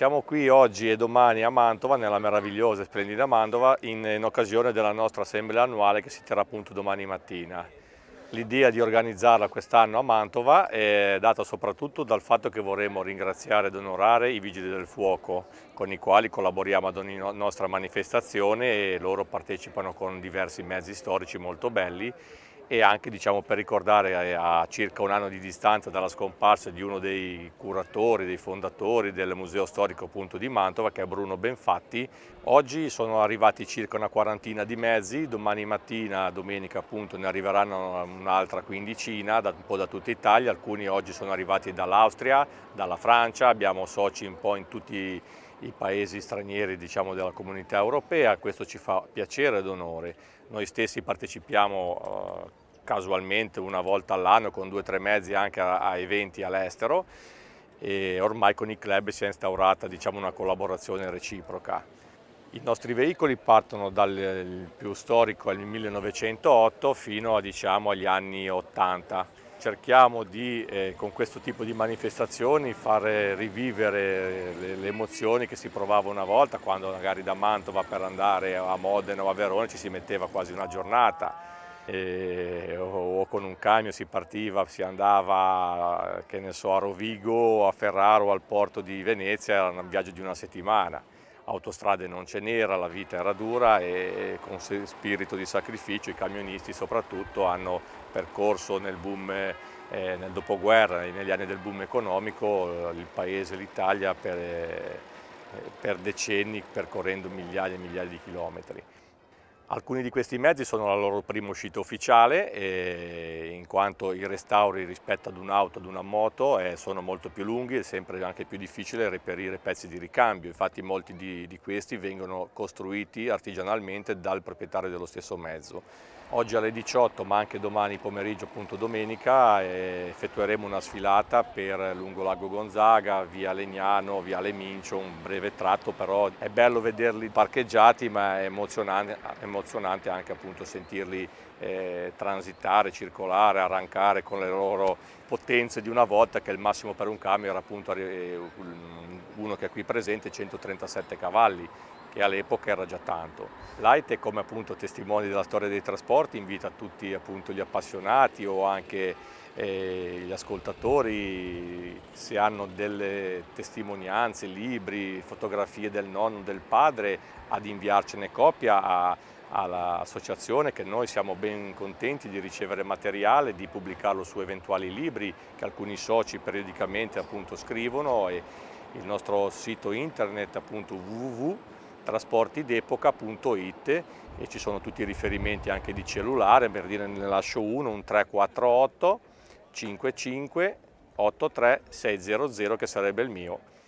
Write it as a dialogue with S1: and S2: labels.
S1: Siamo qui oggi e domani a Mantova, nella meravigliosa e splendida Mantova, in, in, occasione della nostra assemblea annuale che si terrà appunto domani mattina. L'idea di organizzarla quest'anno a Mantova è data soprattutto dal fatto che vorremmo ringraziare ed onorare i Vigili del Fuoco, con i quali collaboriamo ad ogni nostra manifestazione e loro partecipano con diversi mezzi storici molto belli e anche diciamo, per ricordare eh, a circa un anno di distanza dalla scomparsa di uno dei curatori, dei fondatori del Museo Storico appunto, di Mantova che è Bruno Benfatti. Oggi sono arrivati circa una quarantina di mezzi, domani mattina, domenica appunto, ne arriveranno un'altra quindicina da, un po' da tutta Italia, alcuni oggi sono arrivati dall'Austria, dalla Francia, abbiamo soci un po' in tutti i paesi stranieri diciamo, della comunità europea, questo ci fa piacere ed onore. Noi stessi partecipiamo eh, casualmente una volta all'anno con due o tre mezzi anche a, a eventi all'estero e ormai con i club si è instaurata diciamo, una collaborazione reciproca. I nostri veicoli partono dal più storico al 1908 fino a, diciamo, agli anni 80. Cerchiamo di, eh, con questo tipo di manifestazioni, far rivivere le, le emozioni che si provava una volta, quando magari da Mantova per andare a Modena o a Verona ci si metteva quasi una giornata e, o, o, con un camion si partiva, si andava so, a Rovigo, a Ferraro, al porto di Venezia, era un viaggio di una settimana. Autostrade non ce n'era, la vita era dura e, e con spirito di sacrificio i camionisti soprattutto hanno percorso nel boom eh, nel dopoguerra, negli anni del boom economico, eh, il paese, l'Italia per, eh, per decenni percorrendo migliaia e migliaia di chilometri. Alcuni di questi mezzi sono la loro prima uscita ufficiale, in quanto i restauri rispetto ad un'auto, ad una moto, eh, sono molto più lunghi e sempre anche più difficile reperire pezzi di ricambio. Infatti molti di, di questi vengono costruiti artigianalmente dal proprietario dello stesso mezzo. Oggi alle 18, ma anche domani pomeriggio, appunto domenica, eh, effettueremo una sfilata per lungo Lago Gonzaga, via Legnano, via Lemincio, un breve tratto però. È bello vederli parcheggiati, ma è emozionante, è emozionante emozionante anche appunto sentirli eh, transitare, circolare, arrancare con le loro potenze di una volta che il massimo per un camion era appunto eh, uno che è qui presente 137 cavalli che all'epoca era già tanto. L'AITE come appunto testimoni della storia dei trasporti invita tutti appunto gli appassionati o anche eh, gli ascoltatori se hanno delle testimonianze, libri, fotografie del nonno, del padre ad inviarcene copia a all'associazione che noi siamo ben contenti di ricevere materiale, di pubblicarlo su eventuali libri che alcuni soci periodicamente appunto scrivono e il nostro sito internet appunto www.trasportidepoca.it e ci sono tutti i riferimenti anche di cellulare, per dire ne lascio uno, un 348 55 83 600 che sarebbe il mio